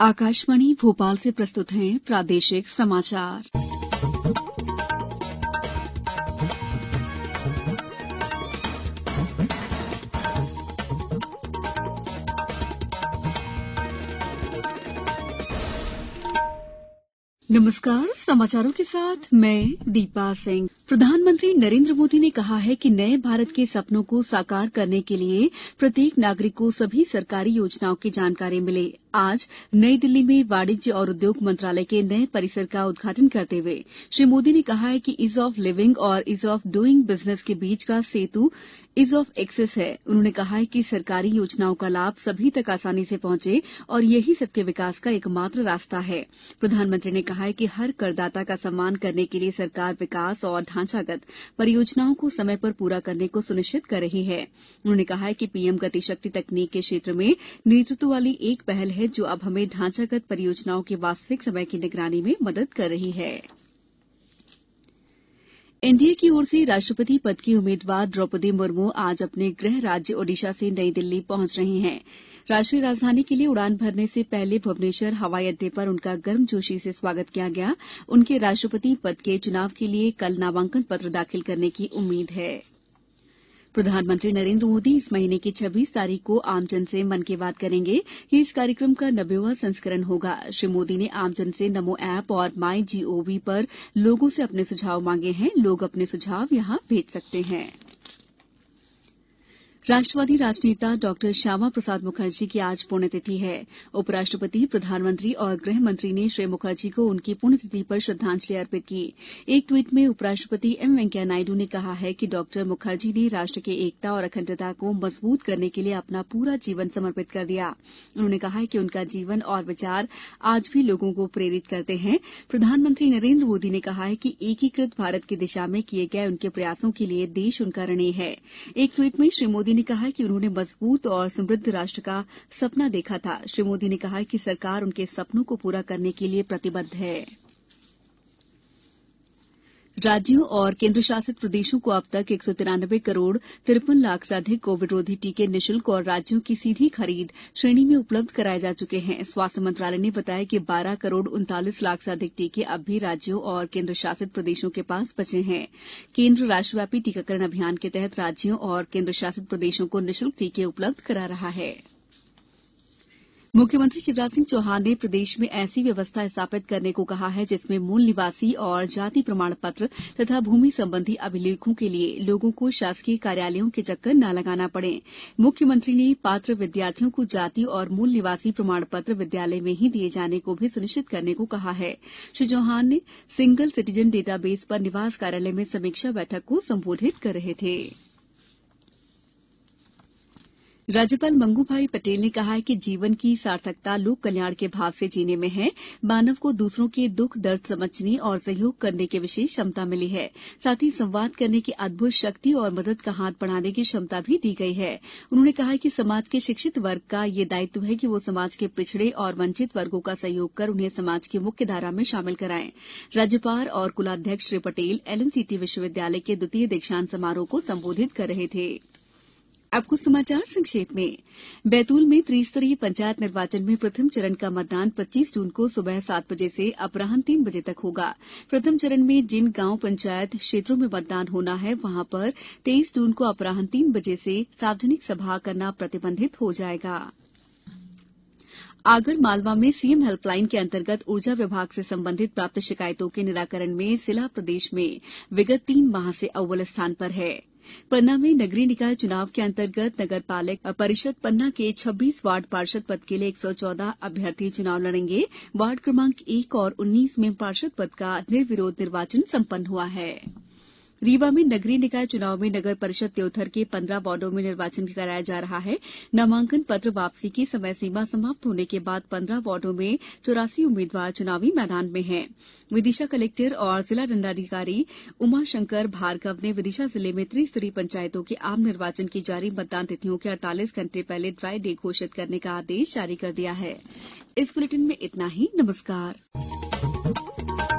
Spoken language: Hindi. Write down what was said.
आकाशवाणी भोपाल से प्रस्तुत है प्रादेशिक समाचार नमस्कार समाचारों के साथ मैं दीपा सिंह प्रधानमंत्री नरेंद्र मोदी ने कहा है कि नए भारत के सपनों को साकार करने के लिए प्रत्येक नागरिक को सभी सरकारी योजनाओं की जानकारी मिले आज नई दिल्ली में वाणिज्य और उद्योग मंत्रालय के नए परिसर का उद्घाटन करते हुए श्री मोदी ने कहा कि ईज ऑफ लिविंग और ईज ऑफ डूइंग बिजनेस के बीच का सेतु ईज ऑफ एक्सेस है उन्होंने कहा कि सरकारी योजनाओं का लाभ सभी तक आसानी से पहुंचे और यही सबके विकास का एकमात्र रास्ता है प्रधानमंत्री ने कहा कि हर करदाता का सम्मान करने के लिए सरकार विकास और ढांचागत परियोजनाओं को समय पर पूरा करने को सुनिश्चित कर रही है उन्होंने कहा कि पीएम गतिशक्ति तकनीक के क्षेत्र में नेतृत्व वाली एक पहल है है जो अब हमें ढांचागत परियोजनाओं के वास्तविक समय की निगरानी में मदद कर रही है एनडीए की ओर से राष्ट्रपति पद की उम्मीदवार द्रौपदी मुर्मू आज अपने गृह राज्य ओडिशा से नई दिल्ली पहुंच रही हैं राष्ट्रीय राजधानी के लिए उड़ान भरने से पहले भुवनेश्वर हवाई अड्डे पर उनका गर्मजोशी से स्वागत किया गया उनके राष्ट्रपति पद के चुनाव के लिए कल नामांकन पत्र दाखिल करने की उम्मीद है प्रधानमंत्री नरेन्द्र मोदी इस महीने की छब्बीस तारीख को आमजन से मन की बात करेंगे ये इस कार्यक्रम का नब्बेवा संस्करण होगा श्री मोदी ने आमजन से नमो ऐप और माई जीओवी पर लोगों से अपने सुझाव मांगे हैं लोग अपने सुझाव यहां भेज सकते हैं राष्ट्रवादी राजनेता डॉक्टर श्यामा प्रसाद मुखर्जी की आज पुण्यतिथि है उपराष्ट्रपति प्रधानमंत्री और गृहमंत्री ने श्री मुखर्जी को उनकी पुण्यतिथि पर श्रद्धांजलि अर्पित की एक ट्वीट में उपराष्ट्रपति एम वेंकैया नायडू ने कहा है कि डॉ मुखर्जी ने राष्ट्र की एकता और अखंडता को मजबूत करने के लिए अपना पूरा जीवन समर्पित कर दिया उन्होंने कहा कि उनका जीवन और विचार आज भी लोगों को प्रेरित करते हैं प्रधानमंत्री नरेन्द्र मोदी ने कहा है कि एकीकृत भारत की दिशा में किए गए उनके प्रयासों के लिए देश उनका ऋणी है एक ट्वीट में श्री मोदी मोदी ने कहा कि उन्होंने मजबूत और समृद्ध राष्ट्र का सपना देखा था श्री मोदी ने कहा कि सरकार उनके सपनों को पूरा करने के लिए प्रतिबद्ध है राज्यों और केन्द्रशासित प्रदेशों को अब तक एक सौ तिरानबे करोड़ तिरपन लाख से अधिक कोविड रोधी टीके निःशुल्क और राज्यों की सीधी खरीद श्रेणी में उपलब्ध कराए जा चुके हैं स्वास्थ्य मंत्रालय ने बताया कि बारह करोड़ उनतालीस लाख से अधिक टीके अब भी राज्यों और केन्द्रशासित प्रदेशों के पास बचे हैं केन्द्र राष्ट्रव्यापी टीकाकरण अभियान के तहत राज्यों और केन्द्रशासित प्रदेशों को निःशुल्क टीके उपलब्ध करा रहा है मुख्यमंत्री शिवराज सिंह चौहान ने प्रदेश में ऐसी व्यवस्था स्थापित करने को कहा है जिसमें मूल निवासी और जाति प्रमाण पत्र तथा भूमि संबंधी अभिलेखों के लिए लोगों को शासकीय कार्यालयों के चक्कर न लगाना पड़े मुख्यमंत्री ने पात्र विद्यार्थियों को जाति और मूल निवासी प्रमाण पत्र विद्यालय में ही दिए जाने को भी सुनिश्चित करने को कहा है Shri Chauhan single citizen database पर निवास कार्यालय में समीक्षा बैठक को संबोधित कर रहे थे राज्यपाल मंगू भाई पटेल ने कहा है कि जीवन की सार्थकता लोक कल्याण के भाव से जीने में है मानव को दूसरों के दुख दर्द समझने और सहयोग करने की विशेष क्षमता मिली है साथ ही संवाद करने की अद्भुत शक्ति और मदद का हाथ बढ़ाने की क्षमता भी दी गई है उन्होंने कहा कि समाज के शिक्षित वर्ग का यह दायित्व है कि वो समाज के पिछड़े और वंचित वर्गो का सहयोग कर उन्हें समाज की मुख्य धारा में शामिल कराएं राज्यपाल और कुलाध्यक्ष श्री पटेल एलएनसीटी विश्वविद्यालय के द्वितीय दीक्षांत समारोह को संबोधित कर रहे थे अब कुछ समाचार संक्षेप में बैतूल में त्रिस्तरीय पंचायत निर्वाचन में प्रथम चरण का मतदान पच्चीस जून को सुबह सात बजे से अपराहन तीन बजे तक होगा प्रथम चरण में जिन गांव पंचायत क्षेत्रों में मतदान होना है वहां पर तेईस जून को अपराहन तीन बजे से सार्वजनिक सभा करना प्रतिबंधित हो जाएगा मालवा में सीएम हेल्पलाइन के अंतर्गत ऊर्जा विभाग से संबंधित प्राप्त शिकायतों के निराकरण में जिला प्रदेश में विगत तीन माह से अव्वल स्थान पर है पन्ना में नगरीय निकाय चुनाव के अंतर्गत नगर पालिक परिषद पन्ना के छब्बीस वार्ड पार्षद पद के लिए एक सौ चौदह अभ्यर्थी चुनाव लड़ेंगे वार्ड क्रमांक एक और उन्नीस में पार्षद पद का निर्विरोध निर्वाचन संपन्न हुआ है रीवा में नगरीय निकाय चुनाव में नगर परिषद देवधर के पन्द्रह वार्डो में निर्वाचन कराया जा रहा है नामांकन पत्र वापसी की समय सीमा समाप्त होने के बाद पन्द्रह वार्डो में चौरासी उम्मीदवार चुनावी मैदान में हैं विदिशा कलेक्टर और जिला दंडाधिकारी उमाशंकर भार्गव ने विदिशा जिले में त्रिस्तरीय पंचायतों के आम निर्वाचन की जारी मतदान तिथियों के अड़तालीस घंटे पहले ड्राई डे घोषित करने का आदेश जारी कर दिया है इस बुलेटिन में इतना ही नमस्कार